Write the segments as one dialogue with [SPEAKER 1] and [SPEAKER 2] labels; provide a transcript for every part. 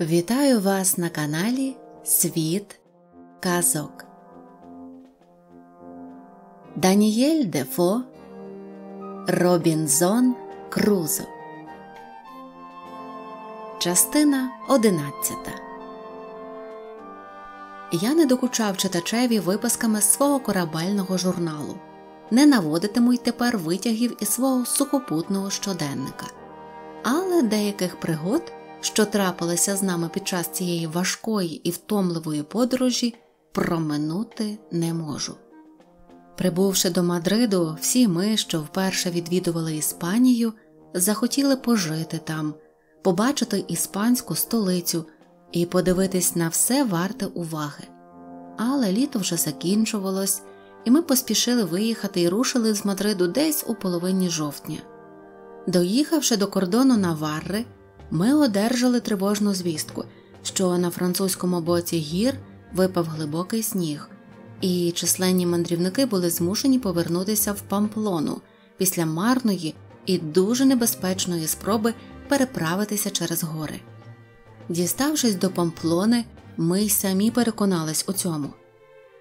[SPEAKER 1] Вітаю вас на каналі Світ Казок. Данієль Дефо Робінзон Крузо. Частина 11 Я не докучав читачеві випасками свого корабельного журналу. Не наводитиму й тепер витягів із свого сухопутного щоденника. Але деяких пригод що трапилися з нами під час цієї важкої і втомливої подорожі, проминути не можу. Прибувши до Мадриду, всі ми, що вперше відвідували Іспанію, захотіли пожити там, побачити іспанську столицю і подивитись на все варте уваги. Але літо вже закінчувалось, і ми поспішили виїхати і рушили з Мадриду десь у половині жовтня. Доїхавши до кордону Наварри, ми одержали тривожну звістку, що на французькому боці гір випав глибокий сніг, і численні мандрівники були змушені повернутися в памплону після марної і дуже небезпечної спроби переправитися через гори. Діставшись до памплони, ми й самі переконались у цьому.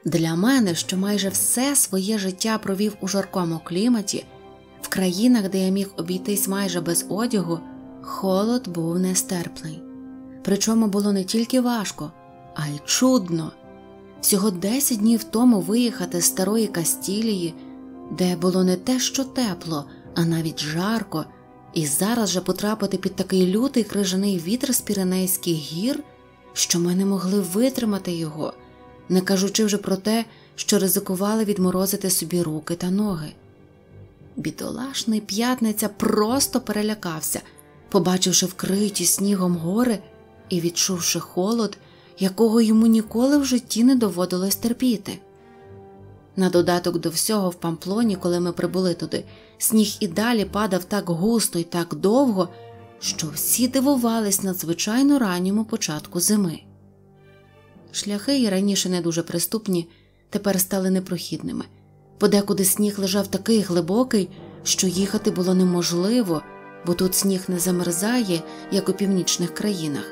[SPEAKER 1] Для мене, що майже все своє життя провів у жаркому кліматі, в країнах, де я міг обійтись майже без одягу, Холод був нестерпний, причому було не тільки важко, а й чудно. Всього 10 днів тому виїхати з старої Кастілії, де було не те, що тепло, а навіть жарко, і зараз же потрапити під такий лютий крижаний вітер з Піренейських гір, що ми не могли витримати його, не кажучи вже про те, що ризикували відморозити собі руки та ноги. Бідолашний п'ятниця просто перелякався побачивши вкриті снігом гори і відчувши холод, якого йому ніколи в житті не доводилось терпіти. На додаток до всього в памплоні, коли ми прибули туди, сніг і далі падав так густо і так довго, що всі дивувались надзвичайно ранньому початку зими. Шляхи і раніше не дуже приступні, тепер стали непрохідними. Подекуди сніг лежав такий глибокий, що їхати було неможливо бо тут сніг не замерзає, як у північних країнах,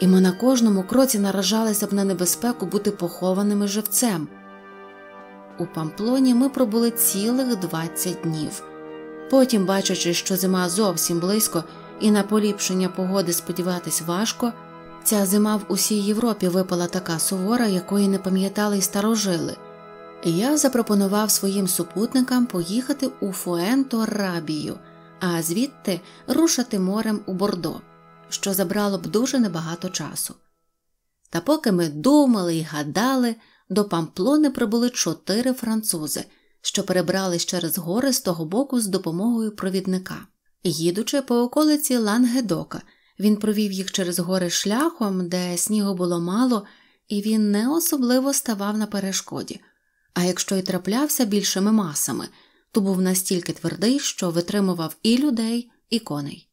[SPEAKER 1] і ми на кожному кроці наражалися б на небезпеку бути похованими живцем. У памплоні ми пробули цілих 20 днів. Потім, бачачи, що зима зовсім близько і на поліпшення погоди сподіватись важко, ця зима в усій Європі випала така сувора, якої не пам'ятали й старожили. Я запропонував своїм супутникам поїхати у Фуенторабію – а звідти рушити морем у Бордо, що забрало б дуже небагато часу. Та поки ми думали і гадали, до Памплони прибули чотири французи, що перебрались через гори з того боку з допомогою провідника. Їдучи по околиці Лангедока, він провів їх через гори шляхом, де снігу було мало, і він не особливо ставав на перешкоді, а якщо й траплявся більшими масами то був настільки твердий, що витримував і людей, і коней.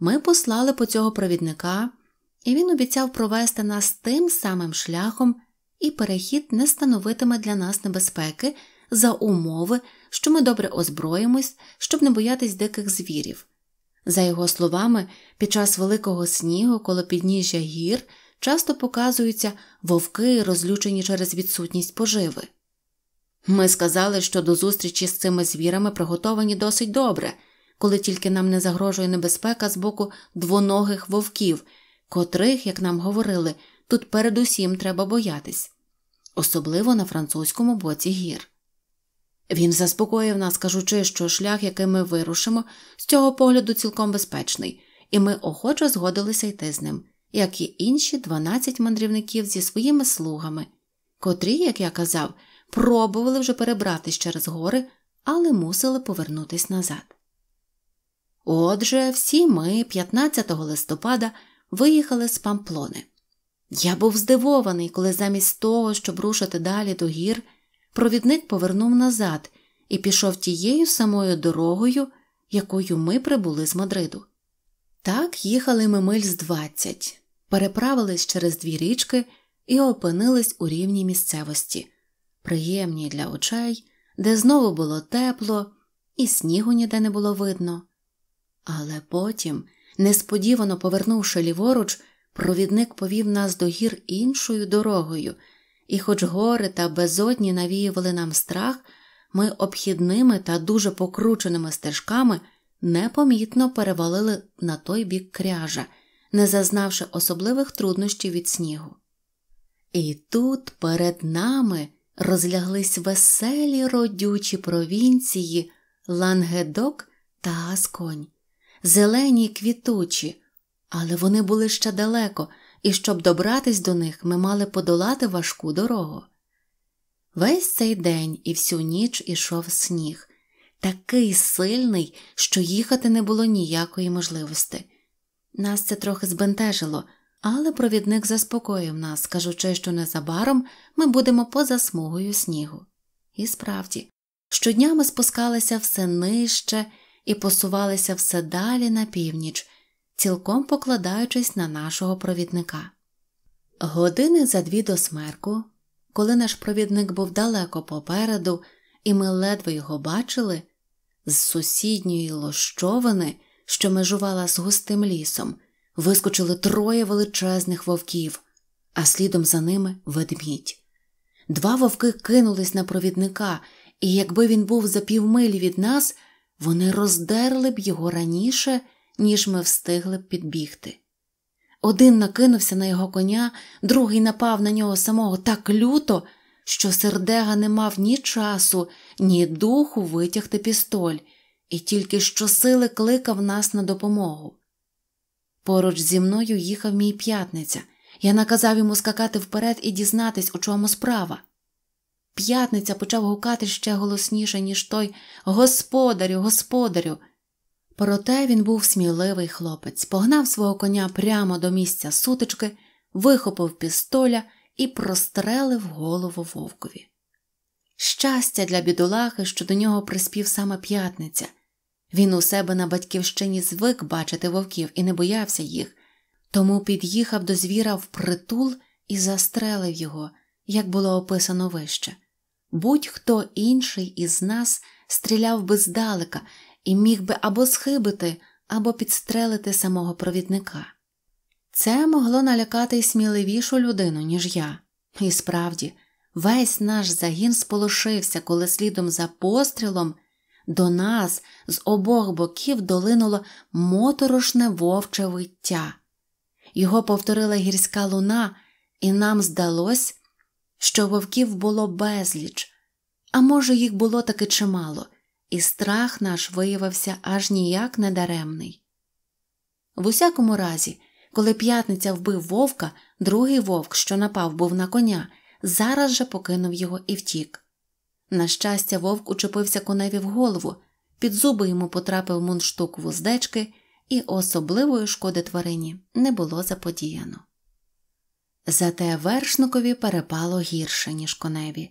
[SPEAKER 1] Ми послали по цього провідника, і він обіцяв провести нас тим самим шляхом, і перехід не становитиме для нас небезпеки за умови, що ми добре озброїмось, щоб не боятись диких звірів. За його словами, під час великого снігу, коло підніжжя гір, часто показуються вовки, розлючені через відсутність поживи. Ми сказали, що до зустрічі з цими звірами приготовані досить добре, коли тільки нам не загрожує небезпека з боку двоногих вовків, котрих, як нам говорили, тут передусім треба боятись, особливо на французькому боці гір. Він заспокоїв нас, кажучи, що шлях, який ми вирушимо, з цього погляду цілком безпечний, і ми охоче згодилися йти з ним, як і інші 12 мандрівників зі своїми слугами, котрі, як я казав, пробували вже перебратись через гори, але мусили повернутись назад. Отже, всі ми 15 листопада виїхали з памплони. Я був здивований, коли замість того, щоб рушити далі до гір, провідник повернув назад і пішов тією самою дорогою, якою ми прибули з Мадриду. Так їхали ми миль з 20, переправились через дві річки і опинились у рівній місцевості, Приємні для очей, де знову було тепло, і снігу ніде не було видно. Але потім, несподівано повернувши ліворуч, провідник повів нас до гір іншою дорогою, і, хоч гори та безодні навіювали нам страх, ми обхідними та дуже покрученими стежками непомітно перевалили на той бік кряжа, не зазнавши особливих труднощів від снігу. І тут перед нами розляглись веселі родючі провінції Лангедок та Асконь, зелені квітучі, але вони були ще далеко, і щоб добратись до них, ми мали подолати важку дорогу. Весь цей день і всю ніч ішов сніг, такий сильний, що їхати не було ніякої можливості. Нас це трохи збентежило. Але провідник заспокоїв нас, кажучи, що незабаром ми будемо поза смугою снігу. І справді, щодня ми спускалися все нижче і посувалися все далі на північ, цілком покладаючись на нашого провідника. Години за дві до смерку, коли наш провідник був далеко попереду, і ми ледве його бачили, з сусідньої лощовини, що межувала з густим лісом, вискочили троє величезних вовків, а слідом за ними ведмідь. Два вовки кинулись на провідника, і якби він був за півмилі від нас, вони роздерли б його раніше, ніж ми встигли б підбігти. Один накинувся на його коня, другий напав на нього самого так люто, що сердега не мав ні часу, ні духу витягти пістоль, і тільки щосили кликав нас на допомогу. Поруч зі мною їхав мій п'ятниця. Я наказав йому скакати вперед і дізнатись, у чому справа. П'ятниця почав гукати ще голосніше, ніж той Господарю, господарю. Проте він був сміливий хлопець, погнав свого коня прямо до місця сутички, вихопив пістоля і прострелив голову вовкові. Щастя для бідолахи, що до нього приспів саме п'ятниця. Він у себе на батьківщині звик бачити вовків і не боявся їх, тому під'їхав до звіра в притул і застрелив його, як було описано вище. Будь-хто інший із нас стріляв би здалека і міг би або схибити, або підстрелити самого провідника. Це могло налякати й сміливішу людину, ніж я. І справді, весь наш загін сполошився, коли слідом за пострілом до нас з обох боків долинуло моторошне вовче виття. Його повторила гірська луна, і нам здалось, що вовків було безліч, а може, їх було таки чимало, і страх наш виявився аж ніяк не даремний. В усякому разі, коли п'ятниця вбив вовка, другий вовк, що напав був на коня, зараз же покинув його і втік. На щастя, вовк учепився коневі в голову, під зуби йому потрапив мундштук вуздечки, і особливої шкоди тварині не було заподіяно. Зате вершникові перепало гірше, ніж коневі.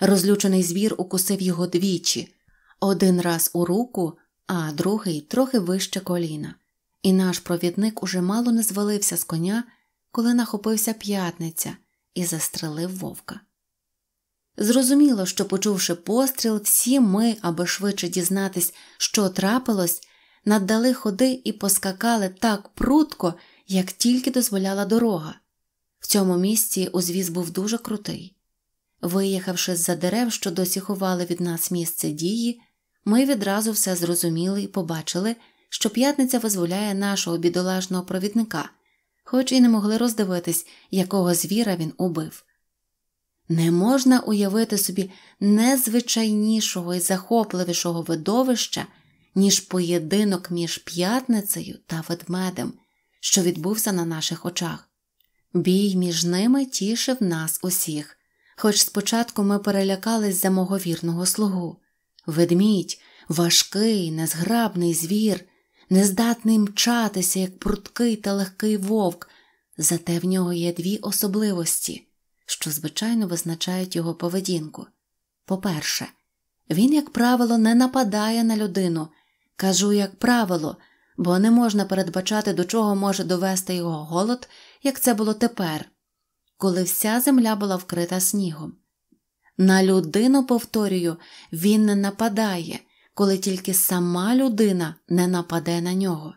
[SPEAKER 1] Розлючений звір укусив його двічі один раз у руку, а другий трохи вище коліна, і наш провідник уже мало не звалився з коня, коли нахопився п'ятниця і застрелив вовка. Зрозуміло, що, почувши постріл, всі ми, аби швидше дізнатись, що трапилось, наддали ходи і поскакали так прудко, як тільки дозволяла дорога. В цьому місці узвіз був дуже крутий. Виїхавши з за дерев, що досі ховали від нас місце дії, ми відразу все зрозуміли і побачили, що п'ятниця визволяє нашого бідолажного провідника, хоч і не могли роздивитись, якого звіра він убив. Не можна уявити собі незвичайнішого і захопливішого видовища, ніж поєдинок між п'ятницею та ведмедем, що відбувся на наших очах. Бій між ними тішив нас усіх, хоч спочатку ми перелякались за мого вірного слугу. Ведмідь, важкий, незграбний звір, нездатний мчатися, як пруткий та легкий вовк, зате в нього є дві особливості що звичайно визначають його поведінку. По-перше, він, як правило, не нападає на людину, кажу, як правило, бо не можна передбачати, до чого може довести його голод, як це було тепер, коли вся земля була вкрита снігом. На людину, повторюю, він не нападає, коли тільки сама людина не нападе на нього.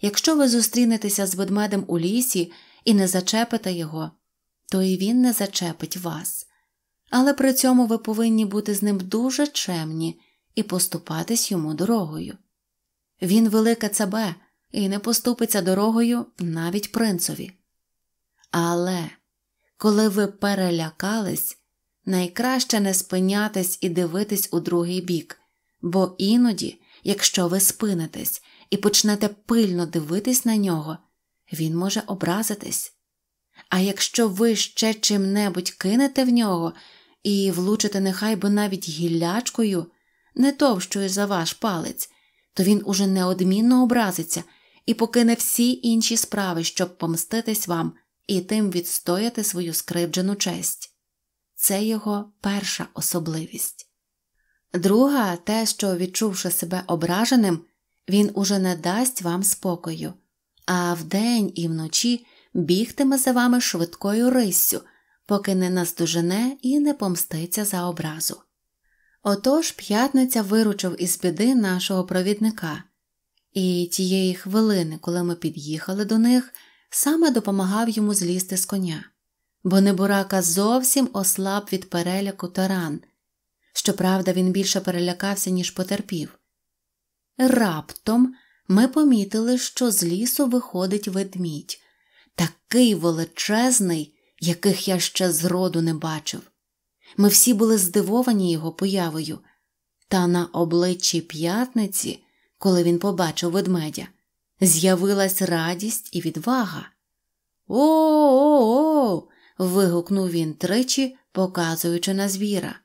[SPEAKER 1] Якщо ви зустрінетеся з ведмедем у лісі і не зачепите його, то і він не зачепить вас. Але при цьому ви повинні бути з ним дуже чемні і поступатись йому дорогою. Він велике цабе і не поступиться дорогою навіть принцові. Але коли ви перелякались, найкраще не спинятись і дивитись у другий бік, бо іноді, якщо ви спинитесь і почнете пильно дивитись на нього, він може образитись. А якщо ви ще чим-небудь кинете в нього і влучите нехай би навіть гіллячкою, не товщою за ваш палець, то він уже неодмінно образиться і покине всі інші справи, щоб помститись вам і тим відстояти свою скривджену честь. Це його перша особливість. Друга, те, що, відчувши себе ображеним, він уже не дасть вам спокою, а вдень і вночі бігтиме за вами швидкою риссю, поки не наздожене і не помститься за образу. Отож п'ятниця виручив із біди нашого провідника, і тієї хвилини, коли ми під'їхали до них, саме допомагав йому злізти з коня, бо Небурака зовсім ослаб від переляку та ран. Щоправда, він більше перелякався, ніж потерпів. Раптом ми помітили, що з лісу виходить ведмідь такий величезний, яких я ще зроду не бачив. Ми всі були здивовані його появою, та на обличчі п'ятниці, коли він побачив ведмедя, з'явилась радість і відвага. О-о-о! вигукнув він тричі, показуючи на звіра.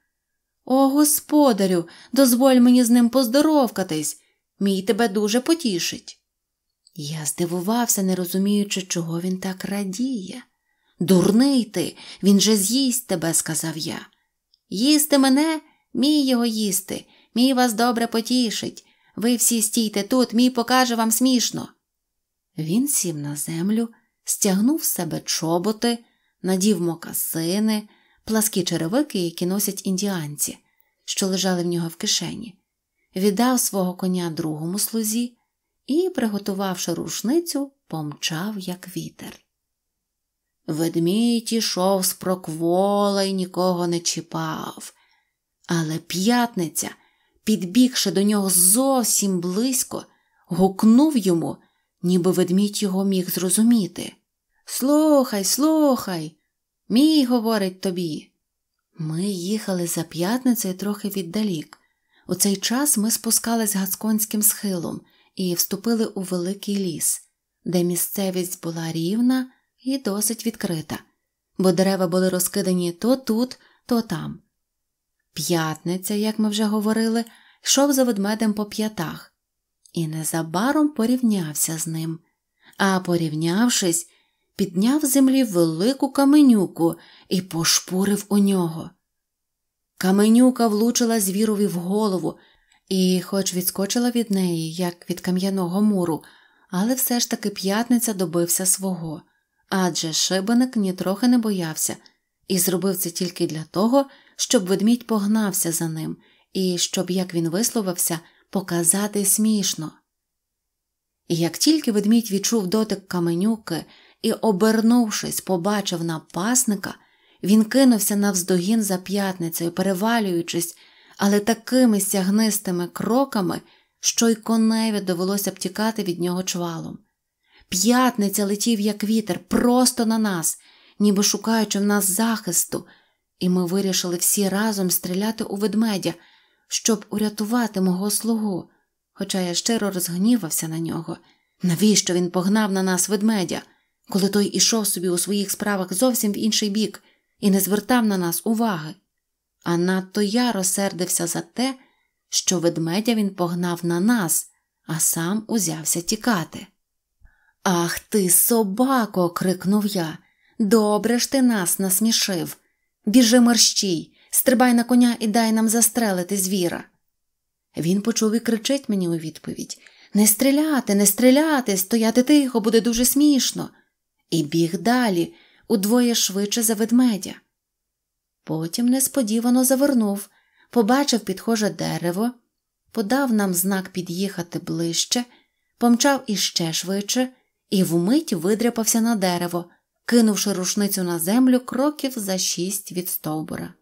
[SPEAKER 1] О, господарю, дозволь мені з ним поздоровкатись, мій тебе дуже потішить. Я здивувався, не розуміючи, чого він так радіє. Дурний ти, він же з'їсть тебе, сказав я. Їсти мене, мій його їсти, мій вас добре потішить. Ви всі стійте тут, мій покаже вам смішно. Він сів на землю, стягнув з себе чоботи, надів мокасини, пласкі черевики, які носять індіанці, що лежали в нього в кишені, віддав свого коня другому слузі і, приготувавши рушницю, помчав, як вітер. Ведмідь ішов з проквола і нікого не чіпав, але п'ятниця, підбігши до нього зовсім близько, гукнув йому, ніби ведмідь його міг зрозуміти. Слухай, слухай, мій говорить тобі. Ми їхали за п'ятницею трохи віддалік. У цей час ми спускались гасконським схилом, і вступили у великий ліс, де місцевість була рівна і досить відкрита, бо дерева були розкидані то тут, то там. П'ятниця, як ми вже говорили, йшов за ведмедем по п'ятах і незабаром порівнявся з ним, а порівнявшись, підняв з землі велику каменюку і пошпурив у нього. Каменюка влучила звірові в голову, і, хоч відскочила від неї, як від кам'яного муру, але все ж таки п'ятниця добився свого, адже шибеник нітрохи не боявся, і зробив це тільки для того, щоб ведмідь погнався за ним і щоб, як він висловився, показати смішно. І як тільки ведмідь відчув дотик каменюки і, обернувшись, побачив напасника, він кинувся навздогін за п'ятницею, перевалюючись але такими сягнистими кроками, що й коневі довелося б тікати від нього чвалом. П'ятниця летів, як вітер, просто на нас, ніби шукаючи в нас захисту, і ми вирішили всі разом стріляти у ведмедя, щоб урятувати мого слугу. Хоча я щиро розгнівався на нього. Навіщо він погнав на нас ведмедя, коли той ішов собі у своїх справах зовсім в інший бік і не звертав на нас уваги? а надто я розсердився за те, що ведмедя він погнав на нас, а сам узявся тікати. Ах ти, собако, крикнув я. Добре ж ти нас насмішив. Біжи мерщій, стрибай на коня і дай нам застрелити звіра. Він почув і кричить мені у відповідь Не стріляти, не стріляти, стояти тихо буде дуже смішно. І біг далі, удвоє швидше за ведмедя. Потім несподівано завернув, побачив підхоже дерево, подав нам знак під'їхати ближче, помчав іще швидше і вмить видряпався на дерево, кинувши рушницю на землю кроків за шість від стовбура.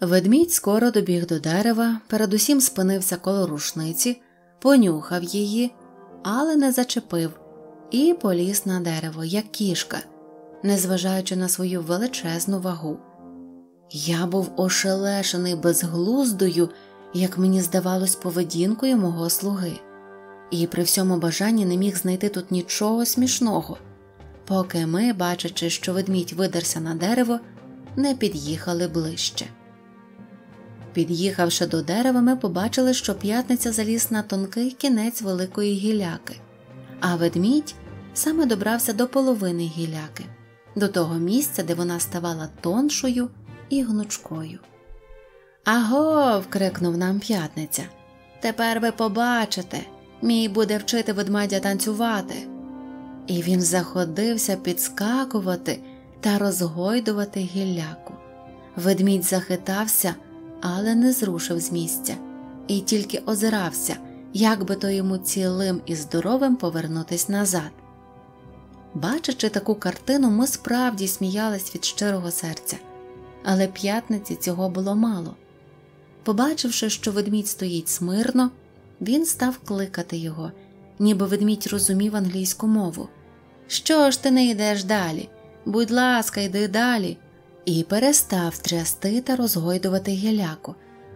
[SPEAKER 1] Ведмідь скоро добіг до дерева, передусім спинився коло рушниці, понюхав її, але не зачепив і поліз на дерево, як кішка, незважаючи на свою величезну вагу. Я був ошелешений безглуздою, як мені здавалось, поведінкою мого слуги, і при всьому бажанні не міг знайти тут нічого смішного, поки ми, бачачи, що ведмідь видерся на дерево, не під'їхали ближче. Під'їхавши до дерева, ми побачили, що п'ятниця заліз на тонкий кінець великої гіляки, а ведмідь саме добрався до половини гіляки, до того місця, де вона ставала тоншою і гнучкою. Агов. крикнув нам п'ятниця. Тепер ви побачите, мій буде вчити ведмедя танцювати. І він заходився підскакувати та розгойдувати гілляку. Ведмідь захитався, але не зрушив з місця, і тільки озирався, як би то йому цілим і здоровим повернутись назад. Бачачи таку картину, ми справді сміялись від щирого серця але п'ятниці цього було мало. Побачивши, що ведмідь стоїть смирно, він став кликати його, ніби ведмідь розумів англійську мову. Що ж ти не йдеш далі? Будь ласка, йди далі. І перестав трясти та розгойдувати гіляку,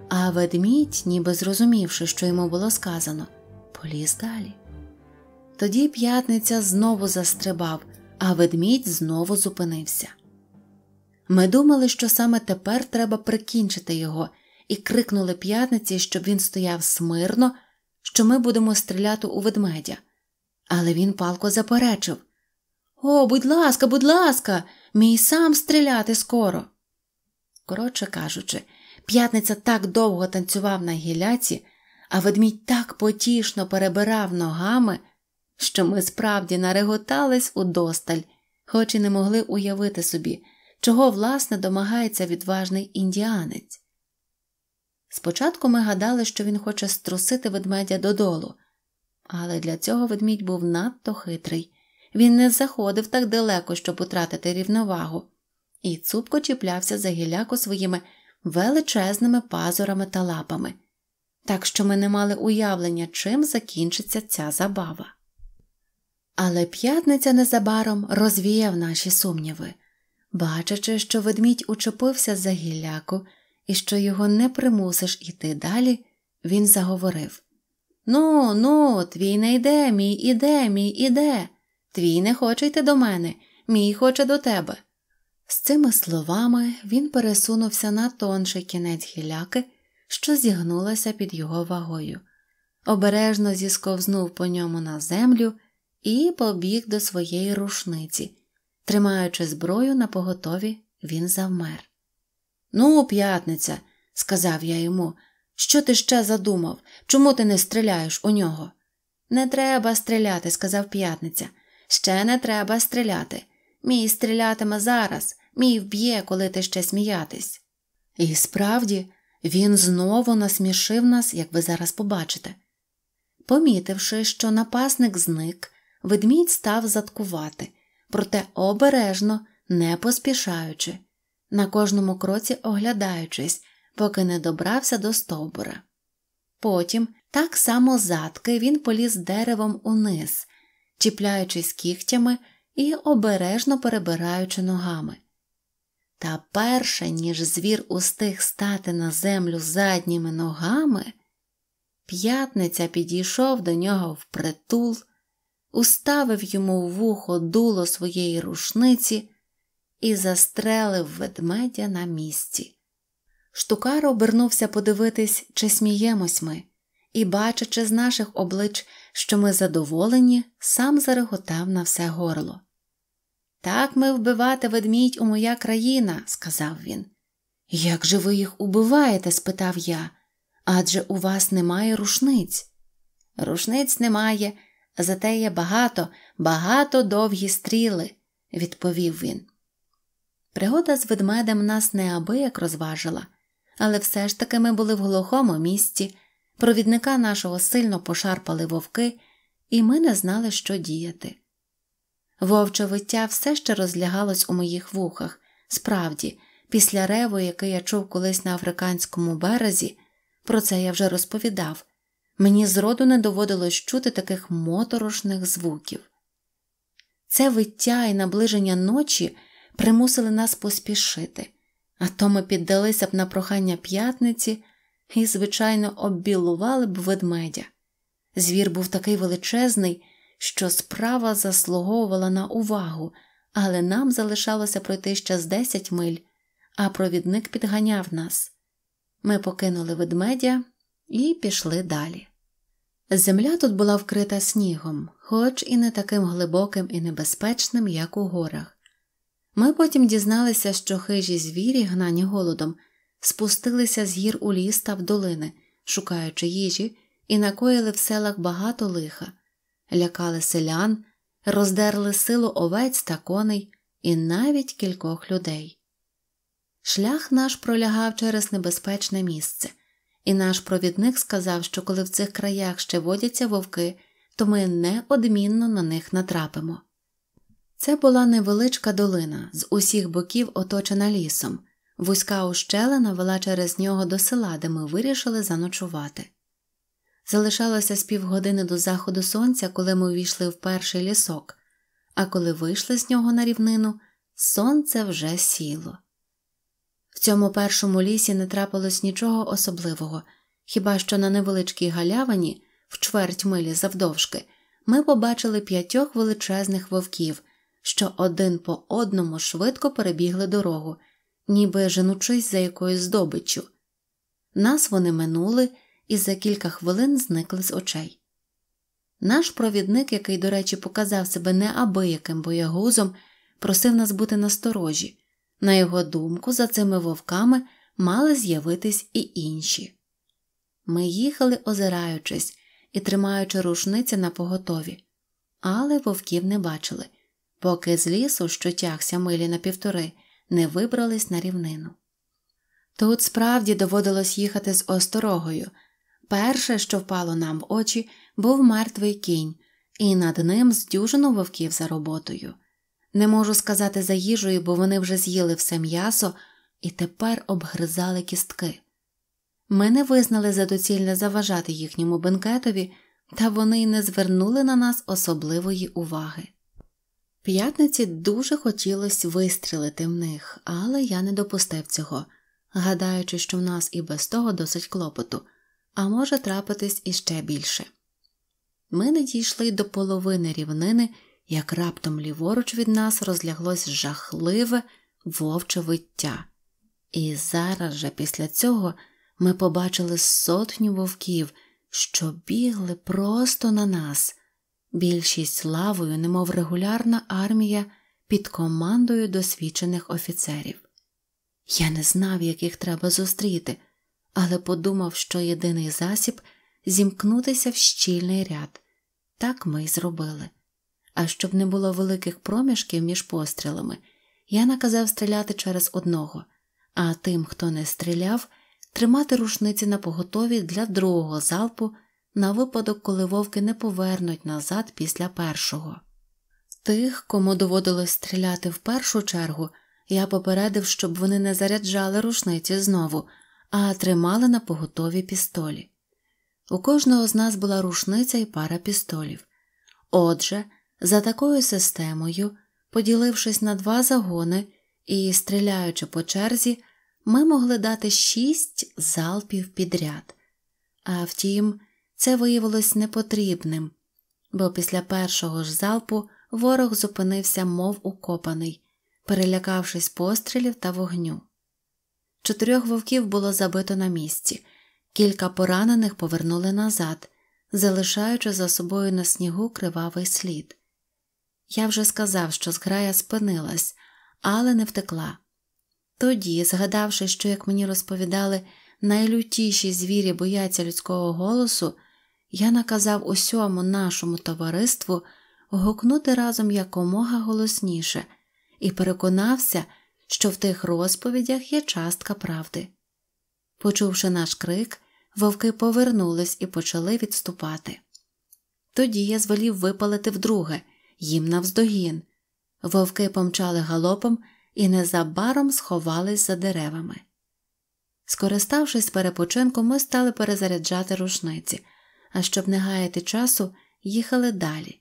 [SPEAKER 1] а ведмідь, ніби зрозумівши, що йому було сказано, поліз далі. Тоді п'ятниця знову застрибав, а ведмідь знову зупинився. Ми думали, що саме тепер треба прикінчити його, і крикнули п'ятниці, щоб він стояв смирно, що ми будемо стріляти у ведмедя. Але він палко заперечив О, будь ласка, будь ласка, мій сам стріляти скоро. Коротше кажучи, п'ятниця так довго танцював на гіляці, а ведмідь так потішно перебирав ногами, що ми справді нареготались удосталь, хоч і не могли уявити собі чого власне домагається відважний індіанець. Спочатку ми гадали, що він хоче струсити ведмедя додолу, але для цього ведмідь був надто хитрий. Він не заходив так далеко, щоб утратити рівновагу, і цупко чіплявся за гіляку своїми величезними пазурами та лапами, так що ми не мали уявлення, чим закінчиться ця забава. Але п'ятниця незабаром розвіяв наші сумніви бачачи, що ведмідь учепився за гілляку і що його не примусиш іти далі, він заговорив Ну, ну, твій не йде, мій іде, мій іде, твій не хоче йти до мене, мій хоче до тебе. З цими словами він пересунувся на тонший кінець гіляки, що зігнулася під його вагою, обережно зісковзнув по ньому на землю і побіг до своєї рушниці, Тримаючи зброю на поготові, він завмер. Ну, п'ятниця, сказав я йому, що ти ще задумав? Чому ти не стріляєш у нього? Не треба стріляти, сказав п'ятниця. Ще не треба стріляти. Мій стрілятиме зараз, мій вб'є, коли ти ще сміятись. І справді, він знову насмішив нас, як ви зараз побачите. Помітивши, що напасник зник, ведмідь став заткувати проте обережно, не поспішаючи, на кожному кроці оглядаючись, поки не добрався до стовбура. Потім, так само задки, він поліз деревом униз, чіпляючись кігтями і обережно перебираючи ногами. Та перше, ніж звір устиг стати на землю задніми ногами, п'ятниця підійшов до нього впритул уставив йому в вухо дуло своєї рушниці і застрелив ведмедя на місці. Штукар обернувся подивитись, чи сміємось ми, і, бачачи з наших облич, що ми задоволені, сам зареготав на все горло. Так ми вбивати ведмідь у моя країна, сказав він. Як же ви їх убиваєте? спитав я, адже у вас немає рушниць. Рушниць немає, Зате є багато, багато довгі стріли, відповів він. Пригода з ведмедем нас неабияк розважила, але все ж таки ми були в глухому місці, провідника нашого сильно пошарпали вовки, і ми не знали, що діяти. Вовче виття все ще розлягалось у моїх вухах, справді, після реву, який я чув колись на африканському березі, про це я вже розповідав. Мені зроду не доводилось чути таких моторошних звуків. Це виття і наближення ночі примусили нас поспішити, а то ми піддалися б на прохання п'ятниці і, звичайно, оббілували б ведмедя. Звір був такий величезний, що справа заслуговувала на увагу, але нам залишалося пройти ще з 10 миль, а провідник підганяв нас. Ми покинули ведмедя і пішли далі. Земля тут була вкрита снігом, хоч і не таким глибоким і небезпечним, як у горах. Ми потім дізналися, що хижі звірі, гнані голодом, спустилися з гір у ліс та в долини, шукаючи їжі, і накоїли в селах багато лиха, лякали селян, роздерли силу овець та коней і навіть кількох людей. Шлях наш пролягав через небезпечне місце і наш провідник сказав, що коли в цих краях ще водяться вовки, то ми неодмінно на них натрапимо. Це була невеличка долина, з усіх боків оточена лісом, вузька ущелина вела через нього до села, де ми вирішили заночувати. Залишалося з півгодини до заходу сонця, коли ми увійшли в перший лісок, а коли вийшли з нього на рівнину, сонце вже сіло цьому першому лісі не трапилось нічого особливого, хіба що на невеличкій галявині, в чверть милі завдовжки, ми побачили п'ятьох величезних вовків, що один по одному швидко перебігли дорогу, ніби женучись за якоюсь здобиччю. Нас вони минули і за кілька хвилин зникли з очей. Наш провідник, який, до речі, показав себе неабияким боягузом, просив нас бути насторожі. На його думку, за цими вовками мали з'явитись і інші. Ми їхали, озираючись і тримаючи рушниці на поготові, але вовків не бачили, поки з лісу, що тягся милі на півтори, не вибрались на рівнину. Тут справді доводилось їхати з осторогою. Перше, що впало нам в очі, був мертвий кінь, і над ним здюжено вовків за роботою. Не можу сказати за їжею, бо вони вже з'їли все м'ясо і тепер обгризали кістки. Ми не визнали за доцільне заважати їхньому бенкетові, та вони й не звернули на нас особливої уваги. П'ятниці дуже хотілось вистрілити в них, але я не допустив цього, гадаючи, що в нас і без того досить клопоту, а може трапитись іще більше. Ми не дійшли до половини рівнини як раптом ліворуч від нас розляглось жахливе вовче виття. І зараз же після цього ми побачили сотню вовків, що бігли просто на нас. Більшість лавою, немов регулярна армія під командою досвідчених офіцерів. Я не знав, яких треба зустріти, але подумав, що єдиний засіб зімкнутися в щільний ряд. Так ми й зробили а щоб не було великих проміжків між пострілами, я наказав стріляти через одного, а тим, хто не стріляв, тримати рушниці на поготові для другого залпу на випадок, коли вовки не повернуть назад після першого. Тих, кому доводилось стріляти в першу чергу, я попередив, щоб вони не заряджали рушниці знову, а тримали на поготові пістолі. У кожного з нас була рушниця і пара пістолів. Отже, за такою системою, поділившись на два загони і стріляючи по черзі, ми могли дати шість залпів підряд. А втім, це виявилось непотрібним, бо після першого ж залпу ворог зупинився, мов укопаний, перелякавшись пострілів та вогню. Чотирьох вовків було забито на місці, кілька поранених повернули назад, залишаючи за собою на снігу кривавий слід. Я вже сказав, що зграя спинилась, але не втекла. Тоді, згадавши, що, як мені розповідали, найлютіші звірі бояться людського голосу, я наказав усьому нашому товариству гукнути разом якомога голосніше і переконався, що в тих розповідях є частка правди. Почувши наш крик, вовки повернулись і почали відступати. Тоді я звелів випалити вдруге їм навздогін. Вовки помчали галопом і незабаром сховались за деревами. Скориставшись перепочинку, ми стали перезаряджати рушниці, а щоб не гаяти часу, їхали далі.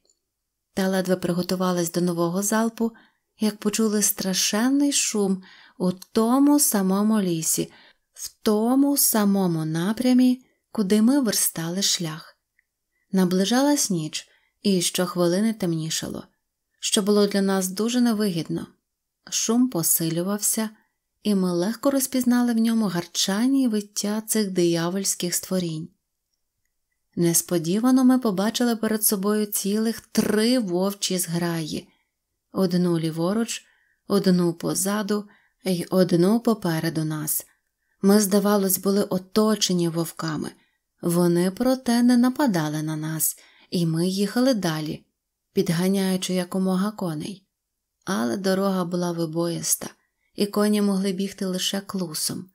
[SPEAKER 1] Та ледве приготувались до нового залпу, як почули страшенний шум у тому самому лісі, в тому самому напрямі, куди ми верстали шлях. Наближалась ніч, і щохвилини темнішало, що було для нас дуже невигідно. Шум посилювався, і ми легко розпізнали в ньому гарчання і виття цих диявольських створінь. Несподівано ми побачили перед собою цілих три вовчі зграї одну ліворуч, одну позаду і одну попереду нас. Ми, здавалось, були оточені вовками, вони, проте, не нападали на нас і ми їхали далі, підганяючи якомога коней. Але дорога була вибоїста, і коні могли бігти лише клусом.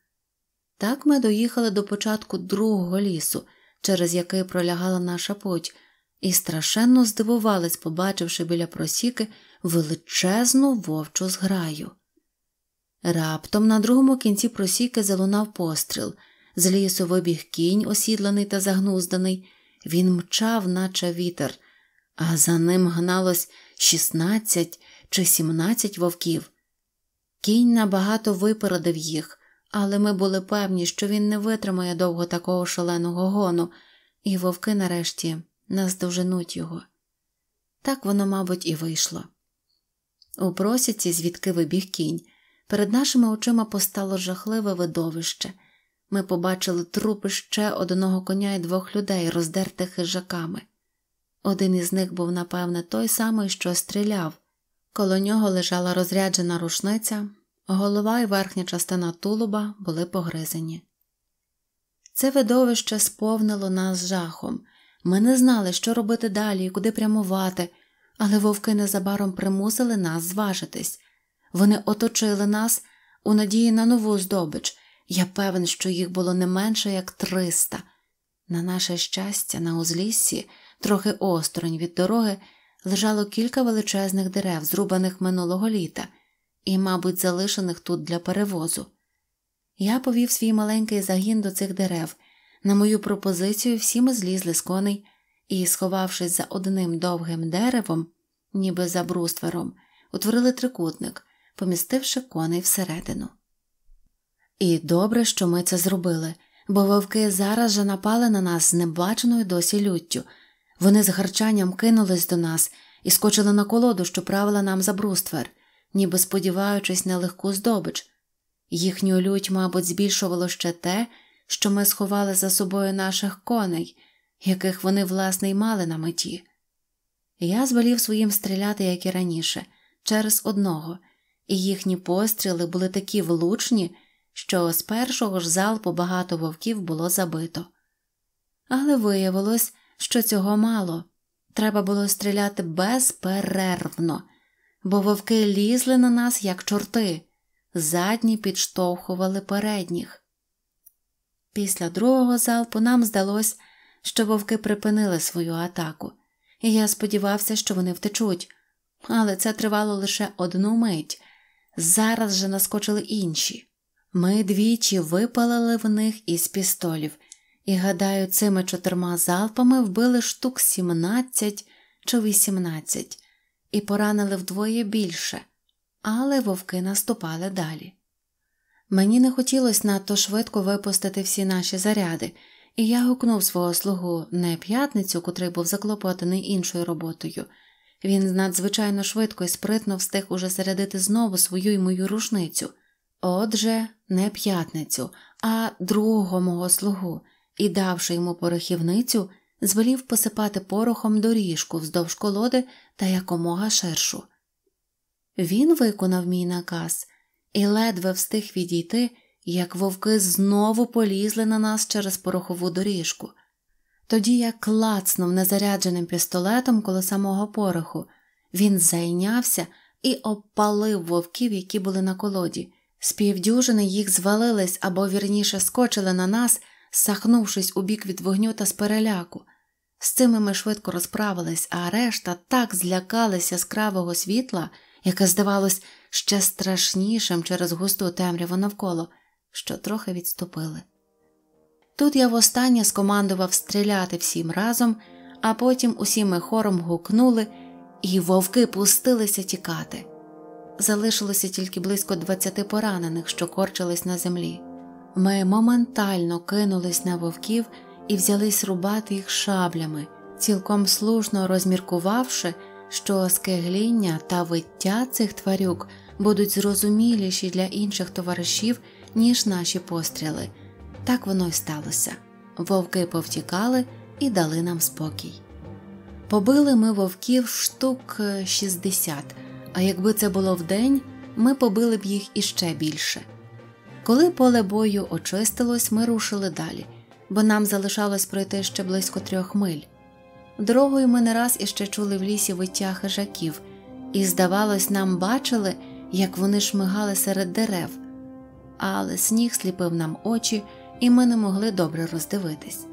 [SPEAKER 1] Так ми доїхали до початку другого лісу, через який пролягала наша путь, і страшенно здивувались, побачивши біля просіки величезну вовчу зграю. Раптом на другому кінці просіки залунав постріл, з лісу вибіг кінь, осідланий та загнузданий. Він мчав, наче вітер, а за ним гналось 16 чи сімнадцять вовків. Кінь набагато випередив їх, але ми були певні, що він не витримає довго такого шаленого гону, і вовки нарешті наздоженуть його. Так воно, мабуть, і вийшло. У просіці, звідки вибіг кінь, перед нашими очима постало жахливе видовище. Ми побачили трупи ще одного коня і двох людей, роздертих хижаками. Один із них був, напевне, той самий, що стріляв. Коло нього лежала розряджена рушниця, голова і верхня частина тулуба були погризені. Це видовище сповнило нас жахом. Ми не знали, що робити далі і куди прямувати, але вовки незабаром примусили нас зважитись. Вони оточили нас у надії на нову здобич. Я певен, що їх було не менше як триста. На наше щастя, на узліссі, трохи осторонь від дороги, лежало кілька величезних дерев, зрубаних минулого літа, і, мабуть, залишених тут для перевозу. Я повів свій маленький загін до цих дерев. На мою пропозицію всі ми злізли з коней і, сховавшись за одним довгим деревом, ніби за бруствером, утворили трикутник, помістивши коней всередину. І добре, що ми це зробили, бо вовки зараз же напали на нас з небаченою досі люттю. Вони з гарчанням кинулись до нас і скочили на колоду, що правила нам за бруствер, ніби сподіваючись на легку здобич. Їхню лють, мабуть, збільшувало ще те, що ми сховали за собою наших коней, яких вони, власне, й мали на меті. Я звелів своїм стріляти, як і раніше, через одного, і їхні постріли були такі влучні що з першого ж залпу багато вовків було забито. Але виявилось, що цього мало треба було стріляти безперервно, бо вовки лізли на нас, як чорти, задні підштовхували передніх. Після другого залпу нам здалося, що вовки припинили свою атаку, і я сподівався, що вони втечуть, але це тривало лише одну мить. Зараз же наскочили інші. Ми двічі випалили в них із пістолів, і, гадаю, цими чотирма залпами вбили штук сімнадцять чи вісімнадцять, і поранили вдвоє більше, але вовки наступали далі. Мені не хотілося надто швидко випустити всі наші заряди, і я гукнув свого слугу не п'ятницю, котрий був заклопотаний іншою роботою. Він надзвичайно швидко і спритно встиг уже зарядити знову свою й мою рушницю. Отже, не п'ятницю, а другого мого слугу і, давши йому порохівницю, звелів посипати порохом доріжку вздовж колоди та якомога ширшу. Він виконав мій наказ і ледве встиг відійти, як вовки знову полізли на нас через порохову доріжку. Тоді я клацнув незарядженим пістолетом коло самого пороху, він зайнявся і обпалив вовків, які були на колоді. Співдюжини їх звалились або вірніше скочили на нас, сахнувшись у бік від вогню та з переляку. З цими ми швидко розправились, а решта так злякалися яскравого світла, яке здавалось ще страшнішим через густу темряву навколо, що трохи відступили. Тут я востаннє скомандував стріляти всім разом, а потім усі ми хором гукнули, і вовки пустилися тікати залишилося тільки близько 20 поранених, що корчились на землі. Ми моментально кинулись на вовків і взялись рубати їх шаблями, цілком слушно розміркувавши, що скегління та виття цих тварюк будуть зрозуміліші для інших товаришів, ніж наші постріли. Так воно й сталося. Вовки повтікали і дали нам спокій. Побили ми вовків штук 60, а якби це було вдень, ми побили б їх іще більше. Коли поле бою очистилось, ми рушили далі, бо нам залишалось пройти ще близько трьох миль. Дорогою ми не раз іще чули в лісі виття хижаків, і, здавалось, нам бачили, як вони шмигали серед дерев, але сніг сліпив нам очі, і ми не могли добре роздивитись.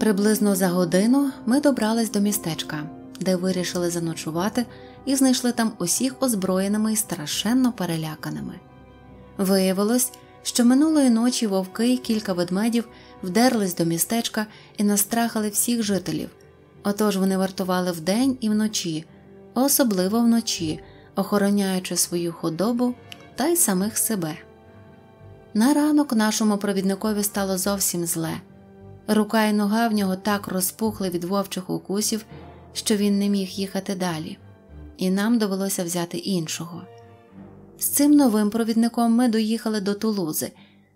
[SPEAKER 1] Приблизно за годину ми добрались до містечка, де вирішили заночувати і знайшли там усіх озброєними і страшенно переляканими. Виявилось, що минулої ночі вовки і кілька ведмедів вдерлись до містечка і настрахали всіх жителів. Отож вони вартували вдень і вночі, особливо вночі, охороняючи свою худобу та й самих себе. На ранок нашому провідникові стало зовсім зле. Рука і нога в нього так розпухли від вовчих укусів, що він не міг їхати далі і нам довелося взяти іншого. З цим новим провідником ми доїхали до Тулузи,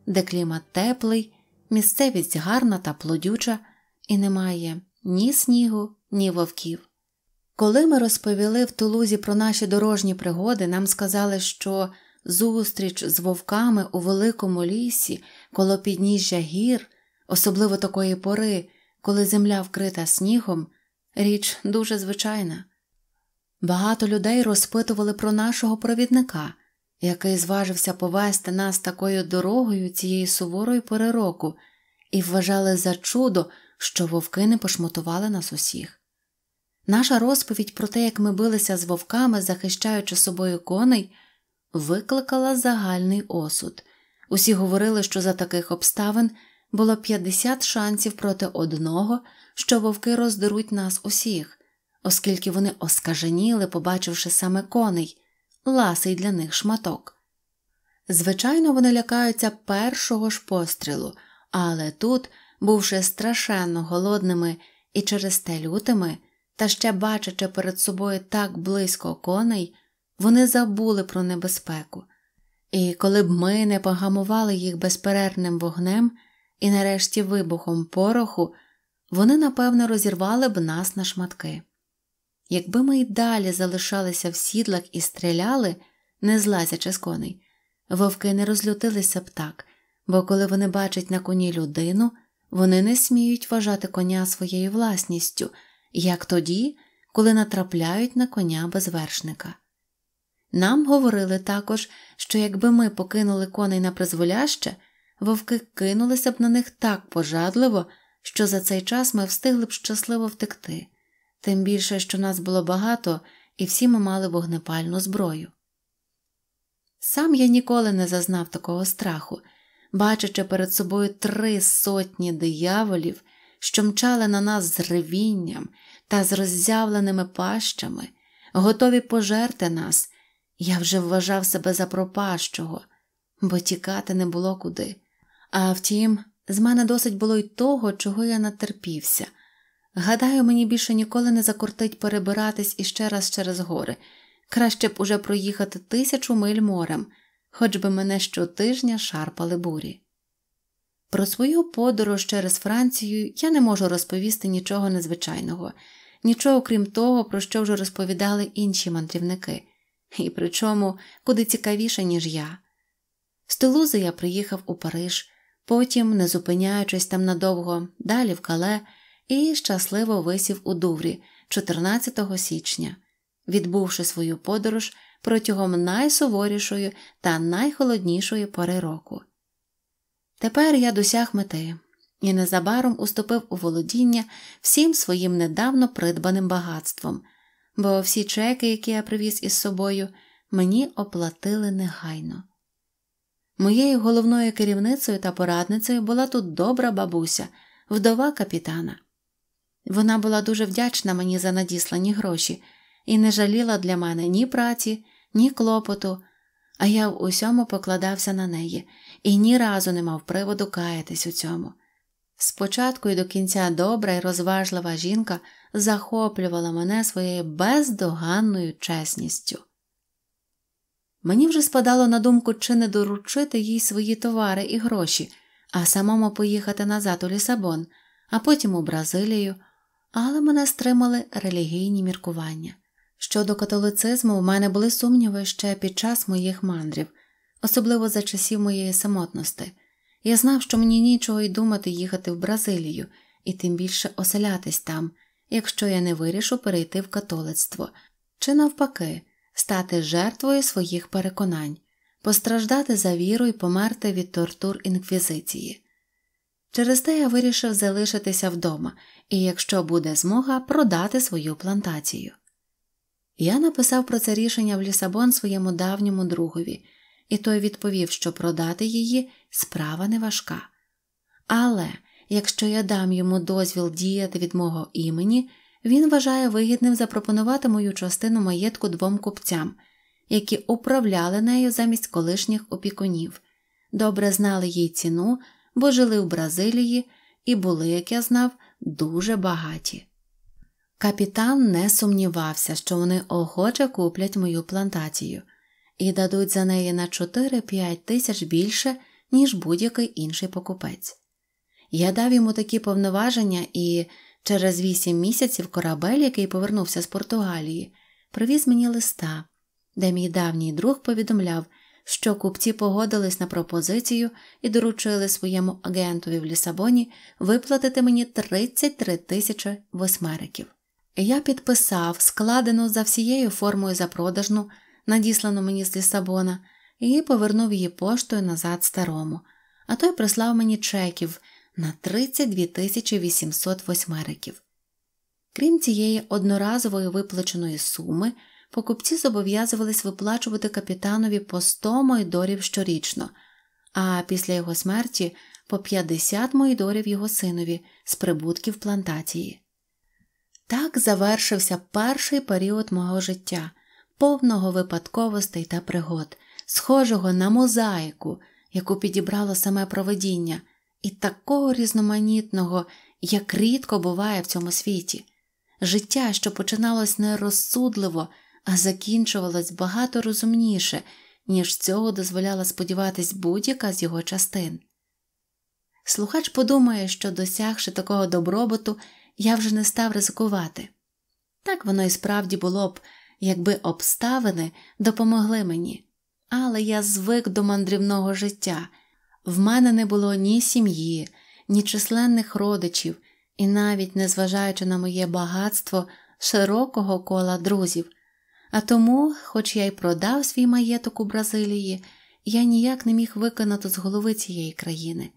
[SPEAKER 1] де клімат теплий, місцевість гарна та плодюча, і немає ні снігу, ні вовків. Коли ми розповіли в Тулузі про наші дорожні пригоди, нам сказали, що зустріч з вовками у великому лісі коло підніжжя гір, особливо такої пори, коли земля вкрита снігом, річ дуже звичайна. Багато людей розпитували про нашого провідника, який зважився повести нас такою дорогою цієї суворої пори року, і вважали за чудо, що вовки не пошмотували нас усіх. Наша розповідь про те, як ми билися з вовками, захищаючи собою коней, викликала загальний осуд. Усі говорили, що за таких обставин було 50 шансів проти одного, що вовки роздеруть нас усіх оскільки вони оскаженіли, побачивши саме коней, ласий для них шматок. Звичайно, вони лякаються першого ж пострілу, але тут, бувши страшенно голодними і через те лютими, та ще бачачи перед собою так близько коней, вони забули про небезпеку. І коли б ми не погамували їх безперервним вогнем і нарешті вибухом пороху, вони напевно розірвали б нас на шматки. Якби ми й далі залишалися в сідлах і стріляли, не злазячи з коней, вовки не розлютилися б так, бо коли вони бачать на коні людину, вони не сміють вважати коня своєю власністю, як тоді, коли натрапляють на коня без вершника. Нам говорили також, що якби ми покинули коней на призволяще, вовки кинулися б на них так пожадливо, що за цей час ми встигли б щасливо втекти тим більше, що нас було багато, і всі ми мали вогнепальну зброю. Сам я ніколи не зазнав такого страху, бачачи перед собою три сотні дияволів, що мчали на нас з ревінням та з роззявленими пащами, готові пожерти нас, я вже вважав себе за пропащого, бо тікати не було куди. А втім, з мене досить було й того, чого я натерпівся. Гадаю, мені більше ніколи не закортить перебиратись іще раз через гори. Краще б уже проїхати тисячу миль морем, хоч би мене щотижня шарпали бурі. Про свою подорож через Францію я не можу розповісти нічого незвичайного, нічого крім того, про що вже розповідали інші мандрівники, і причому куди цікавіше, ніж я. З Тулузи я приїхав у Париж, потім, не зупиняючись там надовго, далі в кале і щасливо висів у Дуврі 14 січня, відбувши свою подорож протягом найсуворішої та найхолоднішої пори року. Тепер я досяг мети і незабаром уступив у володіння всім своїм недавно придбаним багатством, бо всі чеки, які я привіз із собою, мені оплатили негайно. Моєю головною керівницею та порадницею була тут добра бабуся, вдова капітана. Вона була дуже вдячна мені за надіслані гроші і не жаліла для мене ні праці, ні клопоту, а я в усьому покладався на неї і ні разу не мав приводу каятись у цьому. Спочатку і до кінця добра і розважлива жінка захоплювала мене своєю бездоганною чесністю. Мені вже спадало на думку чи не доручити їй свої товари і гроші, а самому поїхати назад у Лісабон, а потім у Бразилію, але мене стримали релігійні міркування. Щодо католицизму, в мене були сумніви ще під час моїх мандрів, особливо за часів моєї самотності. Я знав, що мені нічого й думати їхати в Бразилію і тим більше оселятись там, якщо я не вирішу перейти в католицтво, чи навпаки, стати жертвою своїх переконань, постраждати за віру і померти від тортур інквізиції. Через те я вирішив залишитися вдома і, якщо буде змога, продати свою плантацію. Я написав про це рішення в Лісабон своєму давньому другові, і той відповів, що продати її справа не важка. Але якщо я дам йому дозвіл діяти від мого імені, він вважає вигідним запропонувати мою частину маєтку двом купцям, які управляли нею замість колишніх опікунів, добре знали їй ціну, бо жили в Бразилії і були, як я знав, дуже багаті. Капітан не сумнівався, що вони охоче куплять мою плантацію і дадуть за неї на 4-5 тисяч більше, ніж будь-який інший покупець. Я дав йому такі повноваження і через 8 місяців корабель, який повернувся з Португалії, привіз мені листа, де мій давній друг повідомляв, що купці погодились на пропозицію і доручили своєму агентові в Лісабоні виплатити мені 33 тисячі восьмериків. Я підписав складену за всією формою запродажну, надіслану мені з Лісабона, і повернув її поштою назад старому, а той прислав мені чеків на 32 тисячі 800 восьмериків. Крім цієї одноразової виплаченої суми покупці зобов'язувались виплачувати капітанові по 100 мойдорів щорічно, а після його смерті по 50 мойдорів його синові з прибутків плантації. Так завершився перший період мого життя, повного випадковостей та пригод, схожого на мозаїку, яку підібрало саме проведіння, і такого різноманітного, як рідко буває в цьому світі, життя, що починалось нерозсудливо а закінчувалось багато розумніше, ніж цього дозволяла сподіватись будь-яка з його частин. Слухач подумає, що, досягши такого добробуту, я вже не став ризикувати. Так воно і справді було б, якби обставини допомогли мені, але я звик до мандрівного життя. В мене не було ні сім'ї, ні численних родичів, і навіть, незважаючи на моє багатство широкого кола друзів, а тому, хоч я й продав свій маєток у Бразилії, я ніяк не міг виконати з голови цієї країни.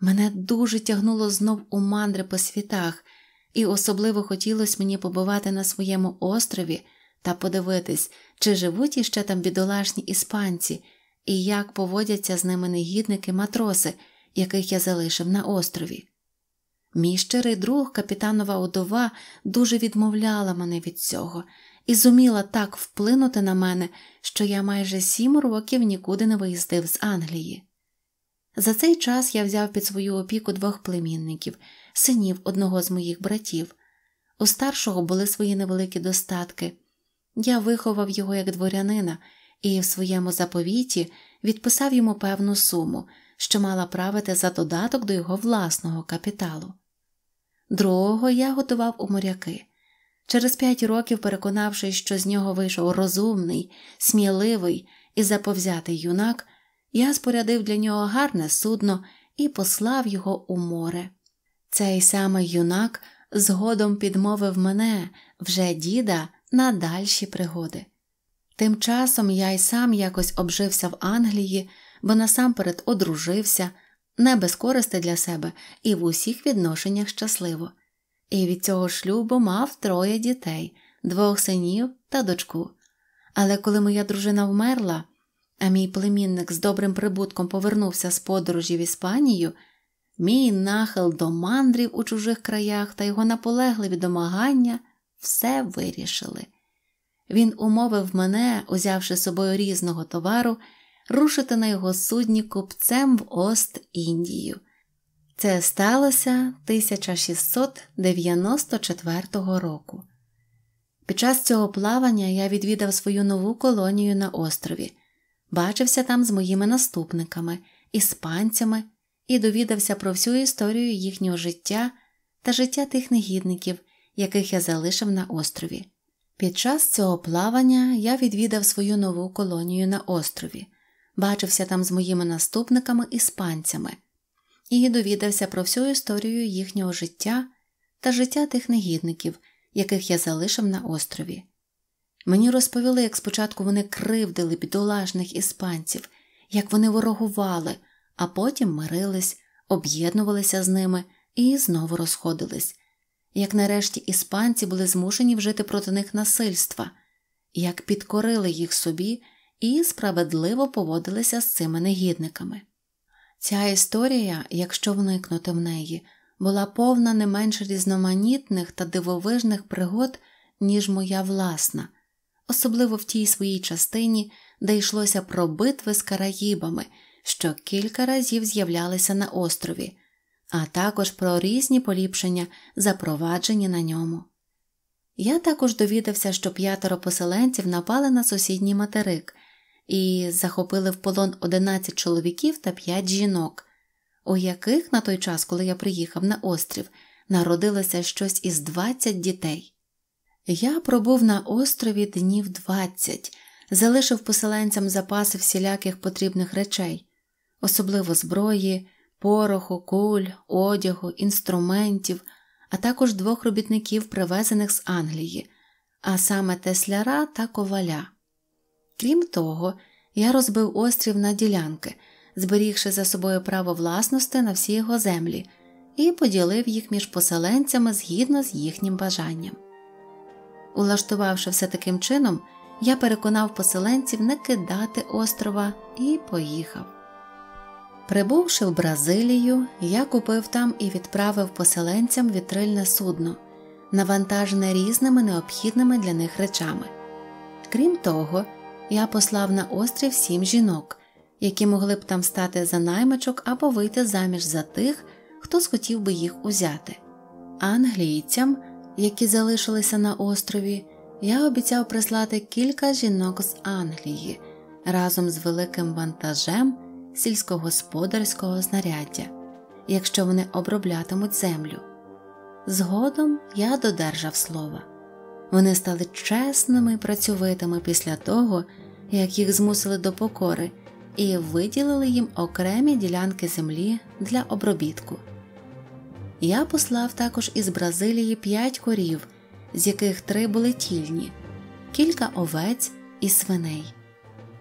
[SPEAKER 1] Мене дуже тягнуло знов у мандри по світах, і особливо хотілося мені побувати на своєму острові та подивитись, чи живуть іще там бідолашні іспанці, і як поводяться з ними негідники матроси, яких я залишив на острові. Мій щирий друг капітанова Одова дуже відмовляла мене від цього і зуміла так вплинути на мене, що я майже сім років нікуди не виїздив з Англії. За цей час я взяв під свою опіку двох племінників, синів одного з моїх братів. У старшого були свої невеликі достатки. Я виховав його як дворянина і в своєму заповіті відписав йому певну суму, що мала правити за додаток до його власного капіталу. Другого я готував у моряки. Через п'ять років, переконавшись, що з нього вийшов розумний, сміливий і заповзятий юнак, я спорядив для нього гарне судно і послав його у море. Цей самий юнак згодом підмовив мене, вже діда, на дальші пригоди. Тим часом я й сам якось обжився в Англії, бо насамперед одружився, не без користи для себе і в усіх відношеннях щасливо і від цього шлюбу мав троє дітей, двох синів та дочку. Але коли моя дружина вмерла, а мій племінник з добрим прибутком повернувся з подорожі в Іспанію, мій нахил до мандрів у чужих краях та його наполегливі домагання все вирішили. Він умовив мене, узявши з собою різного товару, рушити на його судні купцем в Ост Індію. Це сталося 1694 року. Під час цього плавання я відвідав свою нову колонію на острові, бачився там з моїми наступниками, іспанцями і довідався про всю історію їхнього життя та життя тих негідників, яких я залишив на острові. Під час цього плавання я відвідав свою нову колонію на острові, бачився там з моїми наступниками іспанцями і довідався про всю історію їхнього життя та життя тих негідників, яких я залишив на острові. Мені розповіли, як спочатку вони кривдили бідолажних іспанців, як вони ворогували, а потім мирились, об'єднувалися з ними і знову розходились, як нарешті іспанці були змушені вжити проти них насильства, як підкорили їх собі і справедливо поводилися з цими негідниками. Ця історія, якщо вникнути в неї, була повна не менш різноманітних та дивовижних пригод, ніж моя власна, особливо в тій своїй частині, де йшлося про битви з Караїбами, що кілька разів з'являлися на острові, а також про різні поліпшення, запроваджені на ньому. Я також довідався, що п'ятеро поселенців напали на сусідній материк і захопили в полон 11 чоловіків та 5 жінок, у яких на той час, коли я приїхав на острів, народилося щось із 20 дітей. Я пробув на острові днів 20, залишив поселенцям запаси всіляких потрібних речей, особливо зброї, пороху, куль, одягу, інструментів, а також двох робітників, привезених з Англії, а саме тесляра та коваля. Крім того, я розбив острів на ділянки, зберігши за собою право власності на всі його землі, і поділив їх між поселенцями згідно з їхнім бажанням. Улаштувавши все таким чином, я переконав поселенців не кидати острова і поїхав. Прибувши в Бразилію, я купив там і відправив поселенцям вітрильне судно, навантажене різними необхідними для них речами. Крім того, я послав на острів сім жінок, які могли б там стати за наймичок або вийти заміж за тих, хто схотів би їх узяти. Англійцям, які залишилися на острові, я обіцяв прислати кілька жінок з Англії разом з великим вантажем сільськогосподарського знаряддя, якщо вони оброблятимуть землю. Згодом я додержав слова. Вони стали чесними працьовитими після того, як їх змусили до покори, і виділили їм окремі ділянки землі для обробітку. Я послав також із Бразилії п'ять корів, з яких три були тільні, кілька овець і свиней.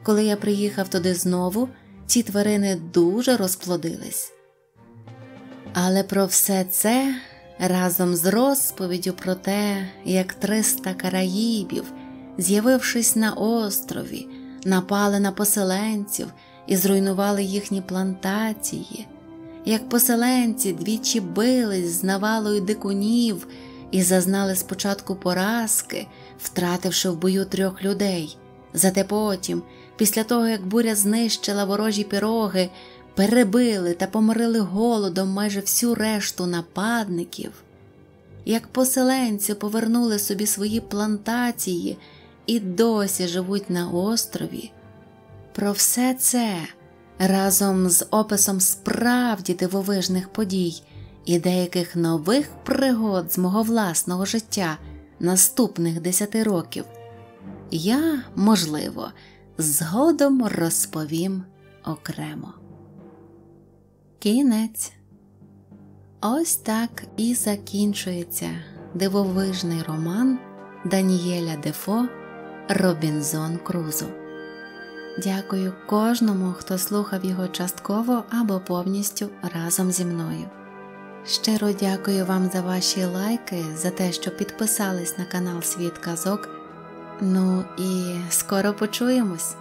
[SPEAKER 1] Коли я приїхав туди знову, ці тварини дуже розплодились. Але про все це разом з розповіддю про те, як 300 караїбів, з'явившись на острові, напали на поселенців і зруйнували їхні плантації, як поселенці двічі бились з навалою дикунів і зазнали спочатку поразки, втративши в бою трьох людей. Зате потім, після того як буря знищила ворожі піроги, перебили та помирили голодом майже всю решту нападників, як поселенці повернули собі свої плантації і досі живуть на острові. Про все це разом з описом справді дивовижних подій і деяких нових пригод з мого власного життя наступних десяти років. Я, можливо, згодом розповім окремо. Кінець. Ось так і закінчується дивовижний роман Данієля Дефо Робінзон Крузо. Дякую кожному, хто слухав його частково або повністю разом зі мною. Щиро дякую вам за ваші лайки, за те, що підписались на канал Світ Казок. Ну і скоро почуємось!